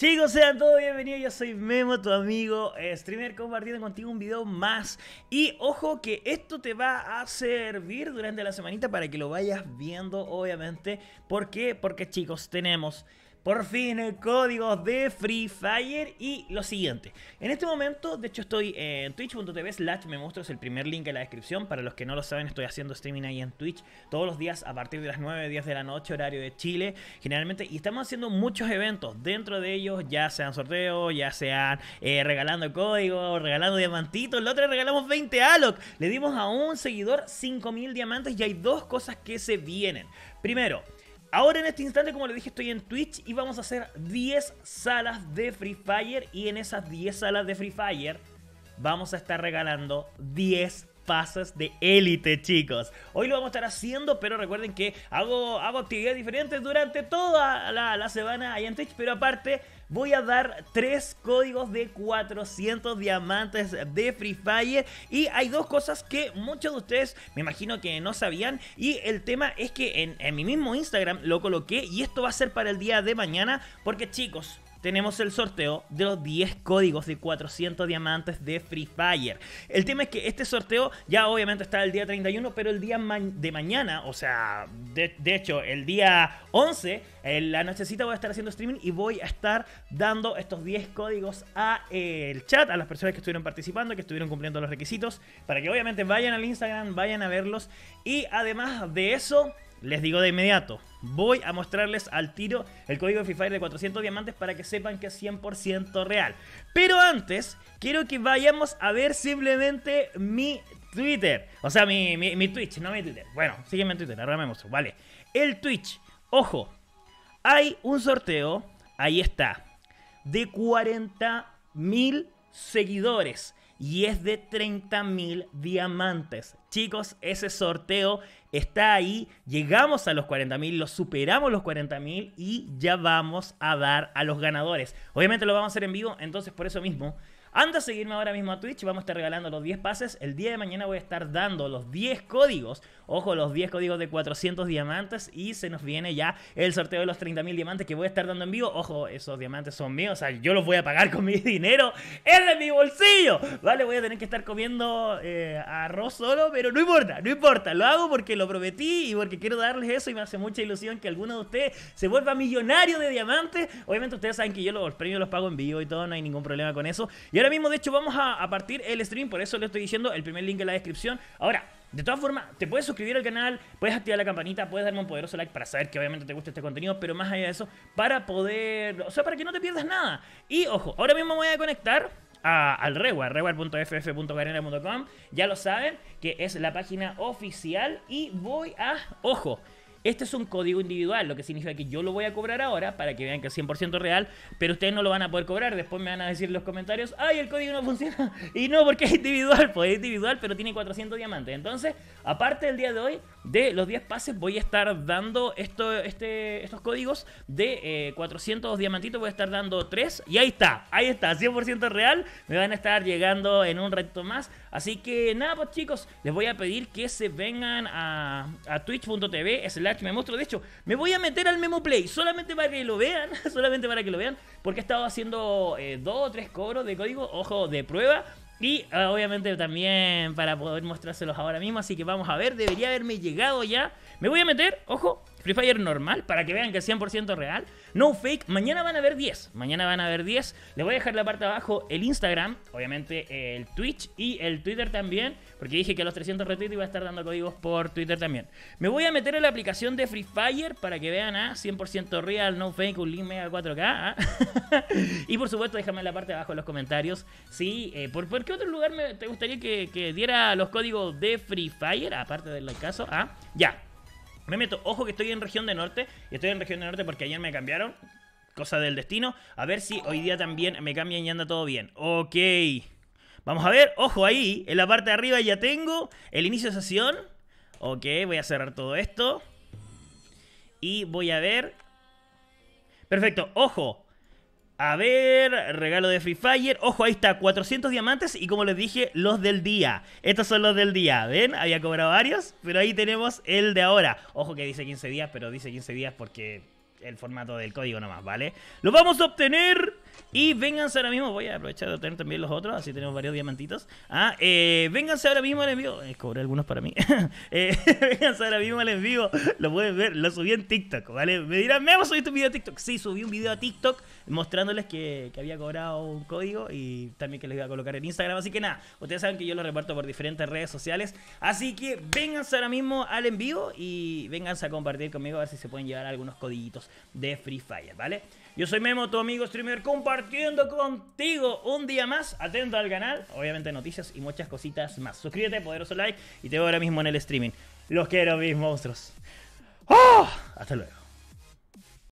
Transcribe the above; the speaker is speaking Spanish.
Chicos, sean todos bienvenidos, yo soy Memo, tu amigo eh, streamer compartiendo contigo un video más Y ojo que esto te va a servir durante la semanita para que lo vayas viendo obviamente ¿Por qué? Porque chicos, tenemos por fin el eh, código de Free Fire y lo siguiente. En este momento, de hecho estoy eh, en twitch.tv slash me muestro, es el primer link en la descripción. Para los que no lo saben, estoy haciendo streaming ahí en Twitch todos los días a partir de las 9, 10 de la noche, horario de Chile, generalmente. Y estamos haciendo muchos eventos. Dentro de ellos, ya sean sorteos, ya sean eh, regalando códigos, regalando diamantitos. otro otra regalamos 20 Alok Le dimos a un seguidor 5000 diamantes y hay dos cosas que se vienen. Primero, Ahora en este instante, como les dije, estoy en Twitch y vamos a hacer 10 salas de Free Fire. Y en esas 10 salas de Free Fire vamos a estar regalando 10 pasas de élite, chicos. Hoy lo vamos a estar haciendo, pero recuerden que hago, hago actividades diferentes durante toda la, semana ahí en Twitch, pero aparte voy a dar tres códigos de 400 diamantes de Free Fire. Y hay dos cosas que muchos de ustedes me imagino que no sabían. Y el tema es que en mi mismo Instagram lo coloqué y esto va a ser para el día de mañana. Porque chicos, tenemos el sorteo de los 10 códigos de 400 diamantes de Free Fire. El tema es que este sorteo ya obviamente está el día 31, pero el día de mañana, o sea, de, hecho, el día 11, la nochecita voy a estar haciendo streaming y voy a estar dando estos 10 códigos al eh, chat, a las personas que estuvieron participando, que estuvieron cumpliendo los requisitos, para que obviamente vayan al Instagram, vayan a verlos. Y además de eso les digo de inmediato, voy a mostrarles al tiro el código de de 400 diamantes para que sepan que es 100% real. Pero antes, quiero que vayamos a ver simplemente mi Twitter. O sea, mi, mi, mi Twitch, no mi Twitter. Bueno, sígueme en Twitter, ahora me muestro. Vale. El Twitch. Ojo, hay un sorteo, ahí está, de 40.000 seguidores y es de 30.000 mil diamantes. Chicos, ese sorteo está ahí. Llegamos a los 40.000, mil, lo superamos los 40.000 mil y ya vamos a dar a los ganadores. Obviamente lo vamos a hacer en vivo, entonces por eso mismo Anda a seguirme ahora mismo a Twitch, vamos a estar regalando los 10 pases. El día de mañana voy a estar dando los 10 códigos. Ojo, los 10 códigos de 400 diamantes y se nos viene ya el sorteo de los 30.000 diamantes que voy a estar dando en vivo. Ojo, esos diamantes son míos, o sea, yo los voy a pagar con mi dinero. Es de mi bolsillo. Vale, voy a tener que estar comiendo eh, arroz solo, pero no importa, no importa. Lo hago porque lo prometí y porque quiero darles eso y me hace mucha ilusión que alguno de ustedes se vuelva millonario de diamantes. Obviamente ustedes saben que yo los premios los pago en vivo y todo, no hay ningún problema con eso. Y ahora mismo, de hecho, vamos a, partir el stream, por eso le estoy diciendo el primer link en la descripción. Ahora, de todas formas, te puedes suscribir al canal, puedes activar la campanita, puedes darme un poderoso like para saber que obviamente te gusta este contenido, pero más allá de eso, para poder, o sea, para que no te pierdas nada. Y ojo, ahora mismo voy a conectar al reward, rewar.ff.garena.com, ya lo saben, que es la página oficial y voy a, ojo, este es un código individual, lo que significa que yo lo voy a cobrar ahora para que vean que es 100% real, pero ustedes no lo van a poder cobrar. Después me van a decir en los comentarios, ay, el código no funciona. Y no, porque es individual, pues es individual, pero tiene 400 diamantes. Entonces, aparte del día de hoy, de los 10 pases, voy a estar dando esto, este, estos códigos de 400 eh, diamantitos. Voy a estar dando 3 y ahí está, ahí está, 100% real. Me van a estar llegando en un reto más. Así que nada, pues chicos, les voy a pedir que se vengan a, a twitch.tv slash que me muestro. De hecho, me voy a meter al Memo Play solamente para que lo vean, solamente para que lo vean, porque he estado haciendo eh, dos o tres cobros de código, ojo, de prueba. Y ah, obviamente también para poder mostrárselos ahora mismo, así que vamos a ver, debería haberme llegado ya. Me voy a meter, ojo, Free Fire normal, para que vean que es 100% real. No fake, mañana van a ver 10. Mañana van a ver 10. Les voy a dejar la parte abajo el Instagram, obviamente el Twitch y el Twitter también, porque dije que a los 300 retweets iba a estar dando códigos por Twitter también. Me voy a meter en la aplicación de Free Fire para que vean a ah, 100% real, no fake, un link mega 4K. Ah. y por supuesto, déjame en la parte de abajo en los comentarios Sí, eh, por, qué otro lugar me, te gustaría que, que diera los códigos de Free Fire, aparte del caso. Ah, ya. Me meto, ojo que estoy en región de norte, y estoy en región de norte porque ayer me cambiaron, cosa del destino. A ver si hoy día también me cambian y anda todo bien. Ok. Vamos a ver, ojo ahí, en la parte de arriba ya tengo el inicio de sesión. Ok, voy a cerrar todo esto. Y voy a ver... Perfecto, ojo, a ver, regalo de Free Fire. Ojo, ahí está, 400 diamantes y como les dije, los del día. Estos son los del día, ¿ven? Había cobrado varios, pero ahí tenemos el de ahora. Ojo que dice 15 días, pero dice 15 días porque el formato del código nomás, ¿vale? Lo vamos a obtener y vénganse ahora mismo, voy a aprovechar de tener también los otros, así tenemos varios diamantitos. Ah, eh, vénganse ahora mismo al envío. Eh, cobré algunos para mí. eh, vénganse ahora mismo al envío. Lo pueden ver, lo subí en TikTok, ¿vale? Me dirán, ¿me subido un video a TikTok? Sí, subí un video a TikTok mostrándoles que, había cobrado un código y también que les iba a colocar en Instagram. Así que nada, ustedes saben que yo lo reparto por diferentes redes sociales. Así que vénganse ahora mismo al envío y vénganse a compartir conmigo a ver si se pueden llevar algunos codillitos de Free Fire, ¿vale? Yo soy Memo, tu amigo streamer, compartiendo contigo un día más. Atento al canal, obviamente noticias y muchas cositas más. Suscríbete, poderoso like y te veo ahora mismo en el streaming. Los quiero, mis monstruos. ¡Oh! Hasta luego.